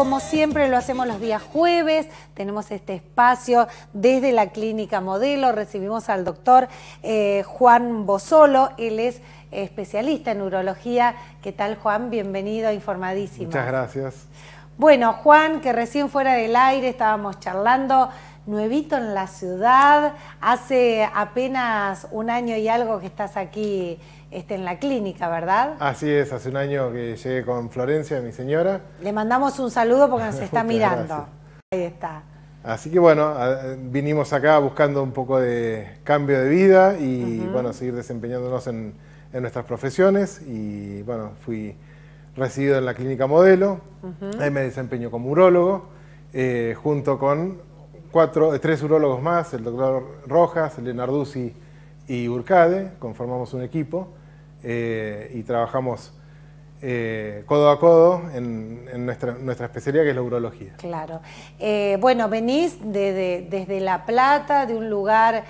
como siempre lo hacemos los días jueves, tenemos este espacio desde la Clínica Modelo, recibimos al doctor eh, Juan Bozolo, él es especialista en urología. ¿Qué tal Juan? Bienvenido, informadísimo. Muchas gracias. Bueno, Juan, que recién fuera del aire estábamos charlando, nuevito en la ciudad, hace apenas un año y algo que estás aquí este, en la clínica, ¿verdad? Así es, hace un año que llegué con Florencia, mi señora. Le mandamos un saludo porque nos está mirando. Ahí está. Así que bueno, vinimos acá buscando un poco de cambio de vida y bueno, seguir desempeñándonos en, nuestras profesiones. Y bueno, fui recibido en la clínica modelo, ahí me desempeño como urólogo, eh, junto con cuatro, eh, tres urólogos más, el doctor Rojas, Leonarducci y Urcade, conformamos un equipo. Eh, y trabajamos eh, codo a codo en, nuestra, nuestra, especialidad que es la urología. Claro. Eh, bueno, venís desde La Plata, de un lugar,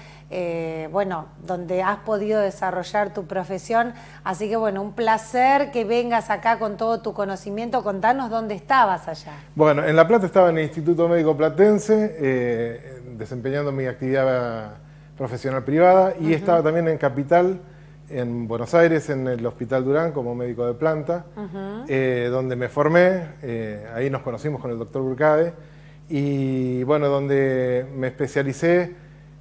donde has podido desarrollar tu profesión, así que bueno, un placer que vengas acá con todo tu conocimiento, contanos dónde estabas allá. Bueno, en La Plata estaba en el Instituto Médico Platense, desempeñando mi actividad profesional privada y estaba también en Capital, en Buenos Aires, en el Hospital Durán, como médico de planta, eh, donde me formé, eh, ahí nos conocimos con el doctor Burcade, y bueno, donde me especialicé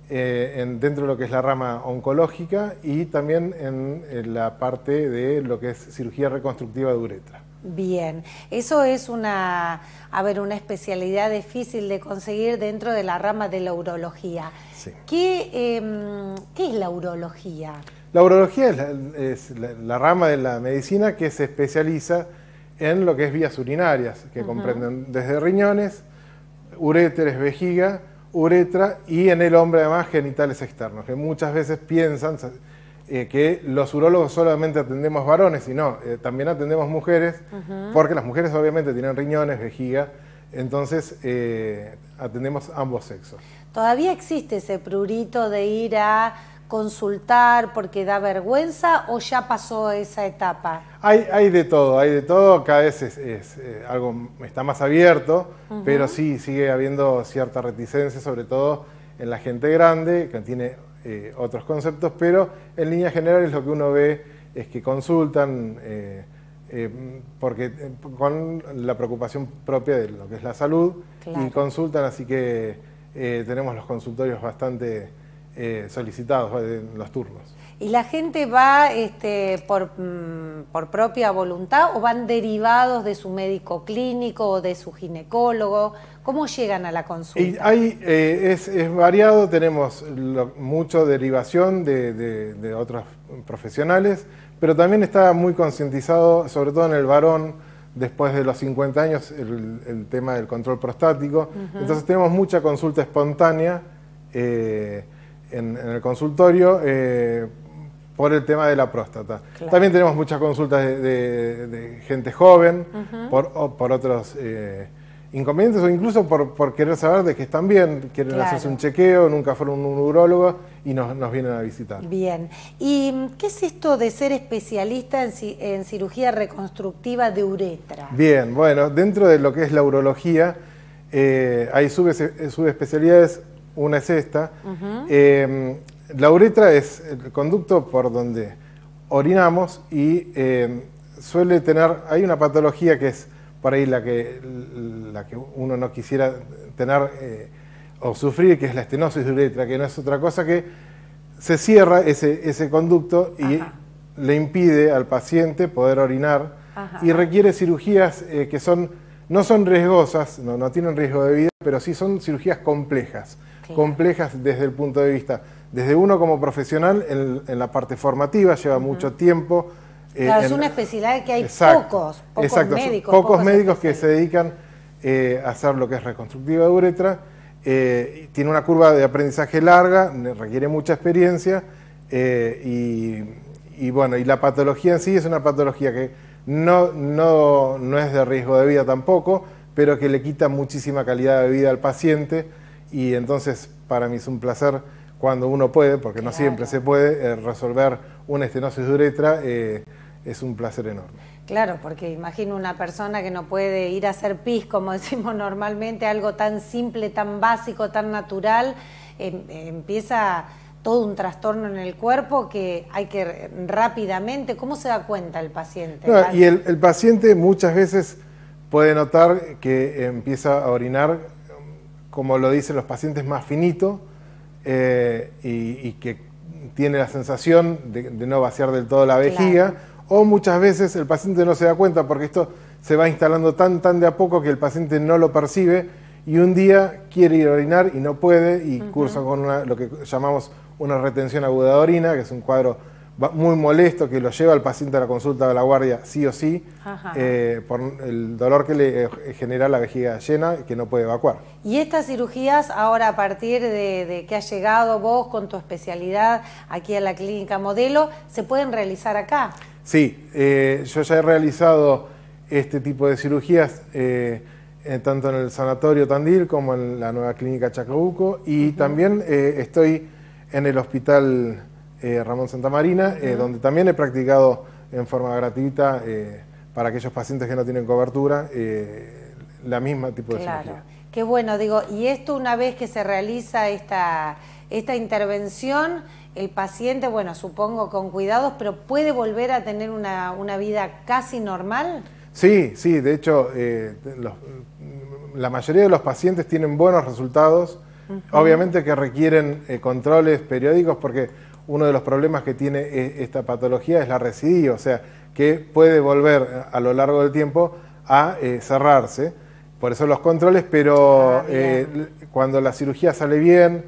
eh, en, dentro de lo que es la rama oncológica y también en, la parte de lo que es cirugía reconstructiva de uretra. Bien, eso es una, una especialidad difícil de conseguir dentro de la rama de la urología. Em, ¿Qué, es la urología? La urología es, la, rama de la medicina que se especializa en lo que es vías urinarias, que comprenden desde riñones, uréteres, vejiga, uretra y en el hombre además genitales externos, que muchas veces piensan eh, que los urólogos solamente atendemos varones y no, eh, también atendemos mujeres, porque las mujeres obviamente tienen riñones, vejiga, entonces eh, atendemos ambos sexos. Todavía existe ese prurito de ir a consultar porque da vergüenza o ya pasó esa etapa? Hay, de todo, hay de todo, cada vez es, eh, algo está más abierto, pero sí sigue habiendo cierta reticencia, sobre todo en la gente grande, que tiene eh, otros conceptos, pero en líneas generales lo que uno ve es que consultan, eh, porque con la preocupación propia de lo que es la salud, y consultan, así que tenemos los consultorios bastante eh, solicitados eh, en los turnos. ¿Y la gente va este, por, mm, por, propia voluntad o van derivados de su médico clínico o de su ginecólogo? ¿Cómo llegan a la consulta? Eh, es, variado, tenemos mucha mucho derivación de, de, otros profesionales, pero también está muy concientizado, sobre todo en el varón, después de los 50 años, el, tema del control prostático. Entonces tenemos mucha consulta espontánea. Eh, en, el consultorio eh, por el tema de la próstata. También tenemos muchas consultas de, gente joven por, otros eh, inconvenientes o incluso por, querer saber de que están bien, quieren hacerse un chequeo, nunca fueron un urólogo y nos, vienen a visitar. Bien. ¿Y qué es esto de ser especialista en, cirugía reconstructiva de uretra? Bien, bueno, dentro de lo que es la urología, eh, hay subespecialidades una es esta. Em, la uretra es el conducto por donde orinamos y em, suele tener, hay una patología que es por ahí la que, uno no quisiera tener eh, o sufrir, que es la estenosis de uretra, que no es otra cosa que se cierra ese, conducto y le impide al paciente poder orinar y requiere cirugías eh, que son, no son riesgosas, no, no tienen riesgo de vida, pero sí son cirugías complejas complejas desde el punto de vista, desde uno como profesional en, la parte formativa, lleva mucho tiempo. Eh, es una especialidad que hay pocos, pocos médicos. Pocos, médicos que se dedican eh, a hacer lo que es reconstructiva de uretra. Eh, tiene una curva de aprendizaje larga, requiere mucha experiencia y, bueno, y la patología en sí es una patología que no es de riesgo de vida tampoco, pero que le quita muchísima calidad de vida al paciente y entonces para mí es un placer cuando uno puede, porque no siempre se puede, eh, resolver una estenosis uretra eh, es un placer enorme. Claro, porque imagino una persona que no puede ir a hacer pis, como decimos normalmente, algo tan simple, tan básico, tan natural, em, empieza todo un trastorno en el cuerpo que hay que rápidamente, ¿cómo se da cuenta el paciente? y el, paciente muchas veces puede notar que empieza a orinar como lo dicen los pacientes, más finito eh, y, que tiene la sensación de, no vaciar del todo la vejiga. O muchas veces el paciente no se da cuenta porque esto se va instalando tan, tan de a poco que el paciente no lo percibe y un día quiere ir a orinar y no puede y cursa con lo que llamamos una retención aguda de orina, que es un cuadro muy molesto que lo lleva al paciente a la consulta de la guardia sí o sí eh, por el dolor que le eh, genera la vejiga llena que no puede evacuar. Y estas cirugías ahora a partir de, de, que has llegado vos con tu especialidad aquí a la clínica modelo, ¿se pueden realizar acá? Sí, eh, yo ya he realizado este tipo de cirugías tanto en el sanatorio Tandil como en la nueva clínica Chacabuco y también estoy en el hospital eh, Ramón Santamarina, Marina, eh, donde también he practicado en forma gratuita eh, para aquellos pacientes que no tienen cobertura la misma tipo de claro. Qué bueno, digo, y esto una vez que se realiza esta, esta intervención, el paciente, bueno, supongo con cuidados, pero puede volver a tener una, vida casi normal. Sí, sí, de hecho, la mayoría de los pacientes tienen buenos resultados. Obviamente que requieren controles periódicos porque uno de los problemas que tiene e, esta patología es la residía, o sea, que puede volver a lo largo del tiempo a eh, cerrarse. Por eso los controles, pero ah, eh, cuando la cirugía sale bien,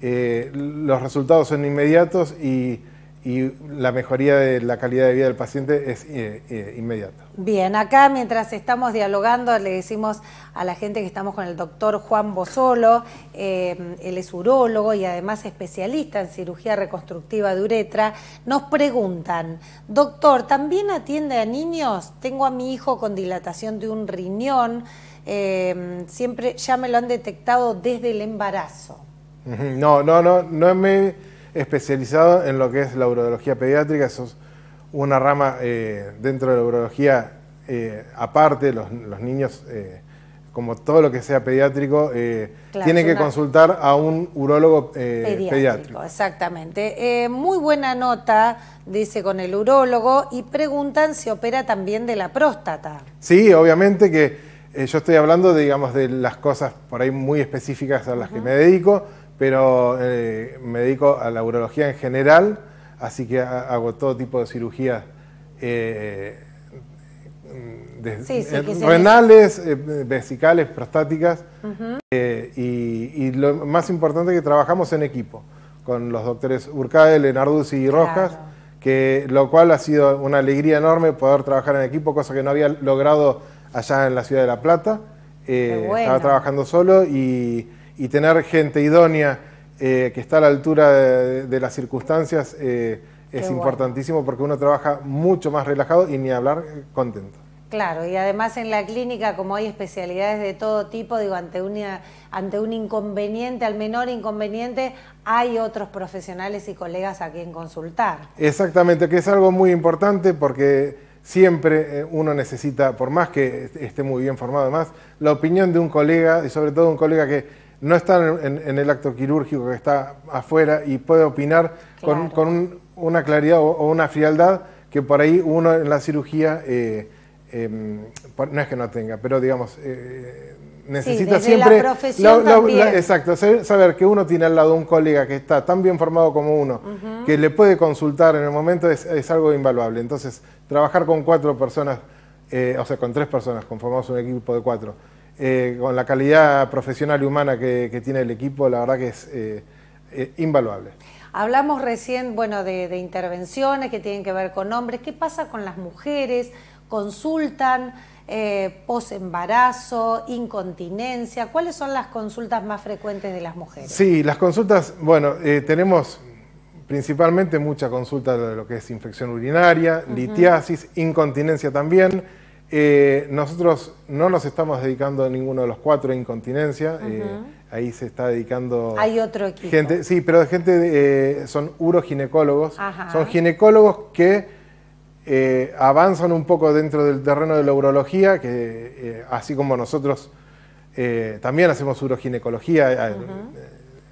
eh, los resultados son inmediatos y y la mejoría de la calidad de vida del paciente es eh, eh, inmediata. Bien, acá mientras estamos dialogando le decimos a la gente que estamos con el doctor Juan Bozolo, eh, él es urólogo y además especialista en cirugía reconstructiva de uretra, nos preguntan, doctor, ¿también atiende a niños? Tengo a mi hijo con dilatación de un riñón, siempre ya me lo han detectado desde el embarazo. No, no, no, no me especializado en lo que es la urología pediátrica, eso es una rama eh, dentro de la urología eh, aparte, los, niños, eh, como todo lo que sea pediátrico, tienen que consultar a un urólogo pediátrico, Exactamente. muy buena nota, dice con el urólogo, y preguntan si opera también de la próstata. Sí, obviamente que yo estoy hablando, digamos, de las cosas por ahí muy específicas a las que me dedico, pero eh, me dedico a la urología en general, así que hago todo tipo de cirugías eh, mm, renales, eh, vesicales, prostáticas, y, lo más importante es que trabajamos en equipo con los doctores Urcael, Enarduzzi y Rojas, que, lo cual ha sido una alegría enorme poder trabajar en equipo, cosa que no había logrado allá en la ciudad de La Plata. Estaba trabajando solo y y tener gente idónea eh, que está a la altura de, las circunstancias eh, es importantísimo porque uno trabaja mucho más relajado y ni hablar contento. Claro, y además en la clínica, como hay especialidades de todo tipo, digo, ante, ante un inconveniente, al menor inconveniente, hay otros profesionales y colegas a quien consultar. Exactamente, que es algo muy importante porque siempre eh, uno necesita, por más que esté muy bien formado además, la opinión de un colega, y sobre todo un colega que no está en, el acto quirúrgico que está afuera y puede opinar con, una claridad o, una frialdad que por ahí uno en la cirugía, eh, em, no es que no tenga, pero digamos, eh, necesita siempre... La exacto, saber que uno tiene al lado un colega que está tan bien formado como uno, que le puede consultar en el momento es, es algo invaluable. Entonces, trabajar con cuatro personas, eh, o sea, con tres personas, conformamos un equipo de cuatro eh, con la calidad profesional y humana que, tiene el equipo, la verdad que es eh, eh, invaluable. Hablamos recién, bueno, de, intervenciones que tienen que ver con hombres. ¿Qué pasa con las mujeres? ¿Consultan eh, post-embarazo, incontinencia? ¿Cuáles son las consultas más frecuentes de las mujeres? Sí, las consultas, bueno, tenemos principalmente mucha consulta de lo que es infección urinaria, litiasis, incontinencia también eh, nosotros no nos estamos dedicando a ninguno de los cuatro a incontinencia. Eh, ahí se está dedicando. Hay otro equipo. Gente, sí, pero gente eh, son uroginecólogos. Son ginecólogos que avanzan un poco dentro del terreno de la urología, que así como nosotros también hacemos uroginecología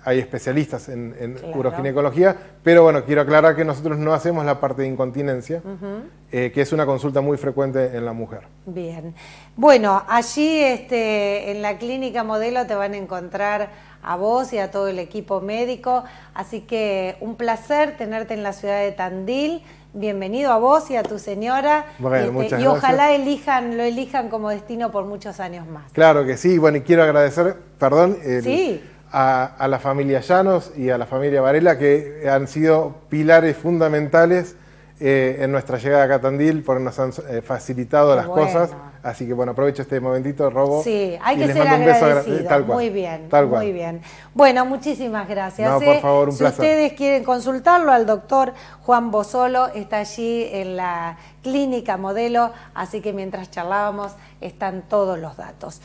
hay especialistas en, en uroginecología, pero bueno, quiero aclarar que nosotros no hacemos la parte de incontinencia, eh, que es una consulta muy frecuente en la mujer. Bien. Bueno, allí este, en la clínica modelo te van a encontrar a vos y a todo el equipo médico, así que un placer tenerte en la ciudad de Tandil bienvenido a vos y a tu señora. Bueno, este, y ojalá elijan, lo elijan como destino por muchos años más. Claro que sí, bueno, y quiero agradecer, perdón, el, sí a, la familia Llanos y a la familia Varela, que han sido pilares fundamentales eh, en nuestra llegada a Catandil, porque nos han eh, facilitado las cosas. Así que bueno, aprovecho este momentito, robo. Sí, hay que ser agradecido. Eh, muy bien, muy bien. Bueno, muchísimas gracias. si ustedes quieren consultarlo al doctor Juan bosolo está allí en la clínica modelo, así que mientras charlábamos están todos los datos.